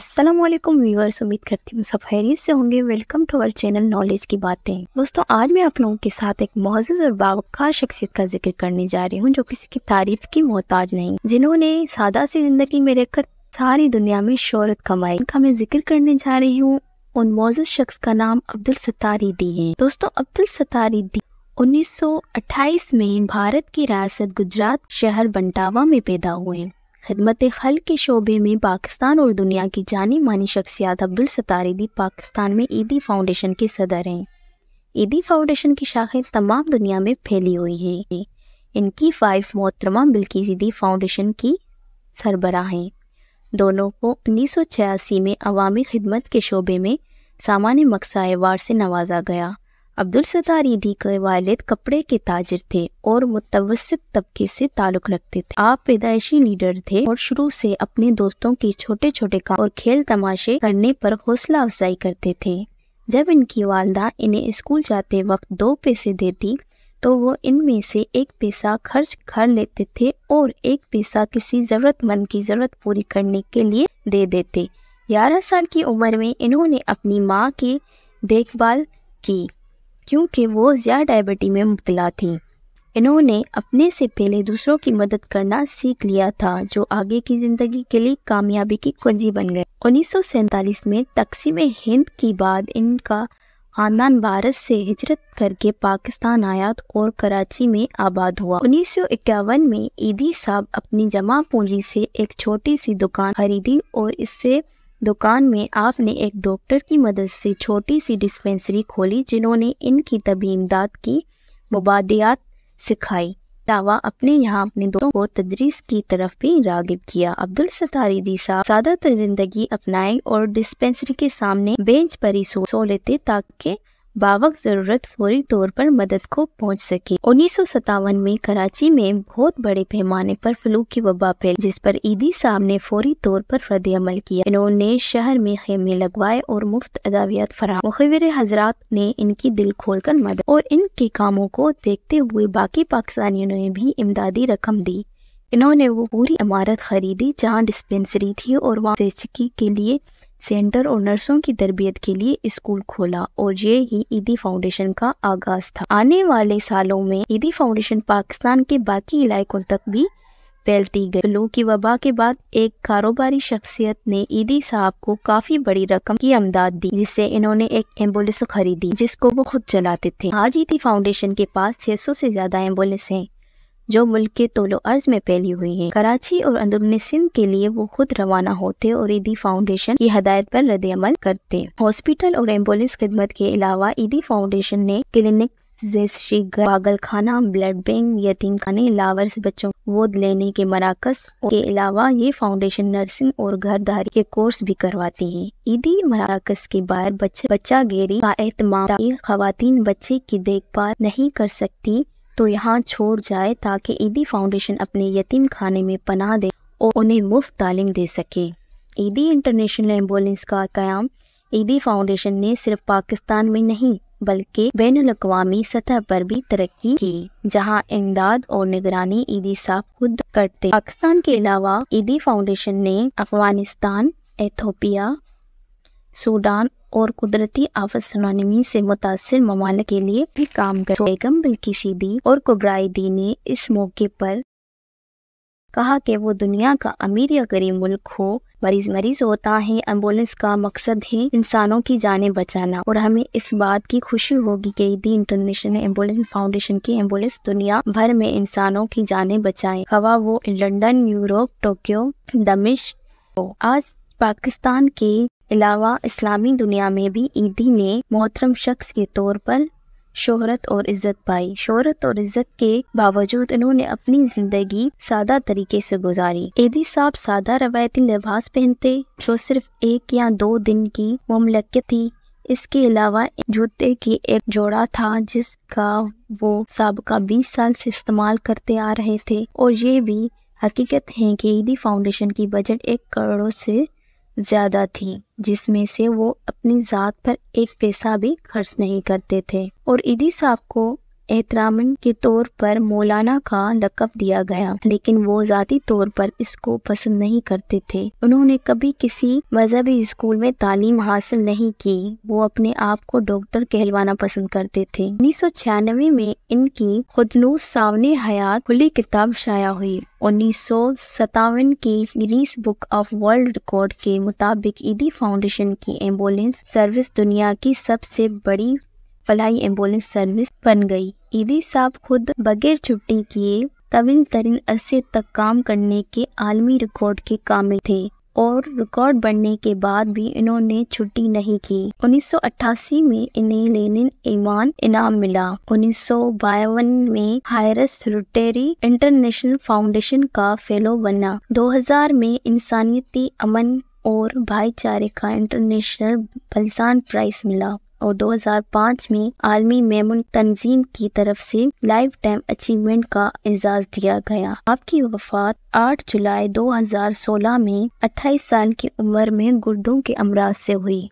Aslam viewers उम्मीद करती हूँ सब खैरियत से होंगे welcome to our channel knowledge की बातें दोस्तों आज मैं आप लोगों के साथ एक मोजिज और बावकार शख्सियत का जिक्र करने जा रही हूँ जो किसी की तारीफ की मोहताज नहीं जिन्होंने सादा सी जिंदगी में रहकर सारी दुनिया में शोहरत कमाई इनका मैं जिक्र करने जा रही हूँ उन मोजिज शख्स का नाम अब्दुल सतारी दी है दोस्तों अब्दुल सतारी दी 1928 में भारत की रियासत गुजरात शहर बंटावा में पैदा हुए खिदमत खल के शोबे में पाकिस्तान और दुनिया की जानी मानी शख्सियात अब्दुल सतारिदी पाकिस्तान में ईदी फाउंडेशन के सदर हैं ईदी फाउंडेशन की शाखें तमाम दुनिया में फैली हुई हैं इनकी फाइफ मोहतरमा बिल्किस ईदी फाउंडेशन की सरबरा हैं दोनों को उन्नीस सौ छियासी में अवामी खिदमत के शोबे में सामान्य मकसा एवार्ड से नवाजा गया अब्दुल सत्तार ईदी के वालिद कपड़े के ताजिर थे और मुतवसत तबके से ताल्लुक रखते थे आप पैदाइशी लीडर थे और शुरू से अपने दोस्तों के छोटे छोटे काम और खेल तमाशे करने पर हौसला अफजाई करते थे जब इनकी वालदा इन्हें स्कूल जाते वक्त दो पैसे देती तो वो इनमें से एक पैसा खर्च कर लेते थे और एक पैसा किसी ज़रूरतमंद की ज़रूरत पूरी करने के लिए दे देते ग्यारह साल की उम्र में इन्होंने अपनी माँ की देखभाल की क्योंकि वो ज़्यादा डायबिटी में मुबतला थी इन्होंने अपने से पहले दूसरों की मदद करना सीख लिया था जो आगे की जिंदगी के लिए कामयाबी की कुंजी बन गए उन्नीस में तकसीम हिंद के बाद इनका खानदान भारत से हिजरत करके पाकिस्तान आया और कराची में आबाद हुआ उन्नीस में ईदी साहब अपनी जमा पूंजी से एक छोटी सी दुकान खरीदी और इससे दुकान में आपने एक डॉक्टर की मदद से छोटी सी डिस्पेंसरी खोली जिन्होंने इनकी तभी इमदाद की मुबादियात सिखाई दावा अपने यहाँ अपने दोस्तों को तदरीस की तरफ भी रागिब किया अब्दुल दी साहब ज्यादातर जिंदगी अपनाए और डिस्पेंसरी के सामने बेंच पर ही सो लेते ताकि बावक जरूरत फौरी तौर पर मदद को पहुंच सके उन्नीस में कराची में बहुत बड़े पैमाने पर फ्लू की वबा फैल जिस पर ईदी साहब ने फौरी तौर पर रद्द अमल किया इन्होंने शहर में खेमे लगवाए और मुफ्त अदावियात फराम मुखबिर हजरात ने इनकी दिल खोल कर मदद और इनके कामों को देखते हुए बाकी पाकिस्तानियों ने भी इमदादी रकम दी इन्होंने वो पूरी इमारत खरीदी जहाँ डिस्पेंसरी थी और वहाँ के लिए सेंटर और नर्सों की तरबियत के लिए स्कूल खोला और ये ही ईदी फाउंडेशन का आगाज था आने वाले सालों में ईदी फाउंडेशन पाकिस्तान के बाकी इलाकों तक भी फैलती गई लू की वबा के बाद एक कारोबारी शख्सियत ने ईदी साहब को काफी बड़ी रकम की अमदाद दी जिससे इन्होंने एक एम्बुलेंस खरीदी जिसको वो खुद चलाते थे आज ईदी फाउंडेशन के पास 600 से ज्यादा एम्बुलेंस हैं जो मुल्क के तोलो अर्ज में फैली हुई है कराची और अंदरूनी सिंध के लिए वो खुद रवाना होते और ईदी फाउंडेशन की हदायत पर अमल करते हॉस्पिटल और एम्बुलेंस खिदमत के अलावा ईदी फाउंडेशन ने क्लिनिक जैसे पागल खाना ब्लड बैंक यतीम खाने लावर्स बच्चों गोद लेने के मराकज के अलावा ये फाउंडेशन नर्सिंग और घरदारी के कोर्स भी करवाती है ईदी मराकज के बाहर बच्चा गेरी का एहतमाम खातन बच्चे की देखभाल नहीं कर सकती तो यहाँ छोड़ जाए ताकि ईदी फाउंडेशन अपने यतीम खाने में पना दे और उन्हें मुफ्त तालीम दे सके ईदी इंटरनेशनल एम्बुलेंस का क्याम ईदी फाउंडेशन ने सिर्फ पाकिस्तान में नहीं बल्कि बैन अवी सतह पर भी तरक्की की जहां इमदाद और निगरानी ईदी साहब खुद करते पाकिस्तान के अलावा ईदी फाउंडेशन ने अफगानिस्तान एथोपिया सूडान और कुदरती आफत सुनानमी से मुतासर ममालक के लिए भी काम कर बेगम बिल्कि दी और कुबराइदी ने इस मौके पर कहा कि वो दुनिया का अमीर या गरीब मुल्क हो मरीज मरीज होता है एम्बुलेंस का मकसद है इंसानों की जानें बचाना और हमें इस बात की खुशी होगी कि दी इंटरनेशनल एम्बुलेंस फाउंडेशन की एम्बुलेंस दुनिया भर में इंसानों की जानें बचाएं हवा वो लंदन यूरोप टोक्यो दमिश आज पाकिस्तान के अलावा इस्लामी दुनिया में भी ईदी ने मोहतरम शख्स के तौर पर शोहरत और इज्जत पाई शोहरत और इज्जत के बावजूद इन्होंने अपनी जिंदगी सादा तरीके से गुजारी ईदी साहब सादा रवायती लिबास पहनते जो सिर्फ एक या दो दिन की ममलक थी इसके अलावा जूते की एक जोड़ा था जिसका वो सबका 20 साल से इस्तेमाल करते आ रहे थे और ये भी हकीकत है कि ईदी फाउंडेशन की बजट एक करोड़ से ज्यादा थी जिसमें से वो अपनी जात पर एक पैसा भी खर्च नहीं करते थे और इदी साहब को एहतरामन के तौर पर मौलाना का लकब दिया गया लेकिन वो जाती तौर पर इसको पसंद नहीं करते थे उन्होंने कभी किसी मजहबी स्कूल में तालीम हासिल नहीं की वो अपने आप को डॉक्टर कहलवाना पसंद करते थे उन्नीस में इनकी खुदनूस सामने हयात खुली किताब शाया हुई उन्नीस सौ सतावन की Guinness Book of World Record के मुताबिक ईदी फाउंडेशन की एम्बुलेंस सर्विस दुनिया की सबसे बड़ी फलाई एम्बुलेंस सर्विस बन गई ईदी साहब खुद बगैर छुट्टी किए तवील तरीन अरसे तक काम करने के आलमी रिकॉर्ड के कामिल थे और रिकॉर्ड बनने के बाद भी इन्होंने छुट्टी नहीं की 1988 में इन्हें लेनिन ईमान इनाम मिला उन्नीस में हायरस रुटेरी इंटरनेशनल फाउंडेशन का फेलो बना 2000 में इंसानियती अमन और भाईचारे का इंटरनेशनल बलसान प्राइज मिला और 2005 में आलमी मेमन तंजीम की तरफ से लाइफ टाइम अचीवमेंट का एजाज दिया गया आपकी वफात 8 जुलाई 2016 में 28 साल की उम्र में गुर्दों के अमराज से हुई